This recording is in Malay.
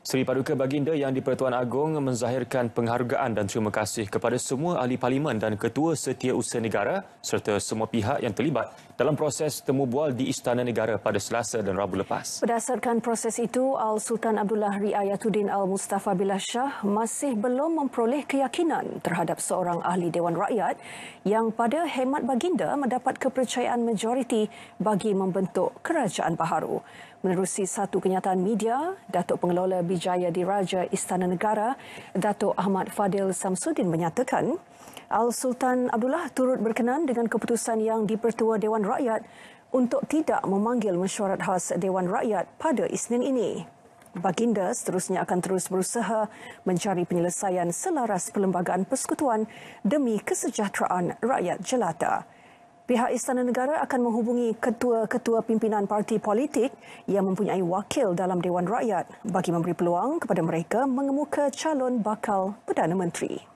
Seri Paduka Baginda yang di Pertuan Agong menzahirkan penghargaan dan terima kasih kepada semua ahli parlimen dan ketua setiausaha negara serta semua pihak yang terlibat dalam proses temu bual di Istana Negara pada Selasa dan Rabu lepas. Berdasarkan proses itu, Al Sultan Abdullah Riayatuddin Al Mustafa Billah Shah masih belum memperoleh keyakinan terhadap seorang ahli Dewan Rakyat yang pada hemat Baginda mendapat kepercayaan majoriti bagi membentuk kerajaan baharu. Menerusi satu kenyataan media, Datuk Pengelola Wijaya Raja Istana Negara, Dato Ahmad Fadil Samsudin menyatakan, Al-Sultan Abdullah turut berkenan dengan keputusan yang dipertua Dewan Rakyat untuk tidak memanggil mesyuarat khas Dewan Rakyat pada Isnin ini. Baginda seterusnya akan terus berusaha mencari penyelesaian selaras perlembagaan persekutuan demi kesejahteraan rakyat jelata pihak Istana Negara akan menghubungi ketua-ketua pimpinan parti politik yang mempunyai wakil dalam Dewan Rakyat bagi memberi peluang kepada mereka mengemuka calon bakal Perdana Menteri.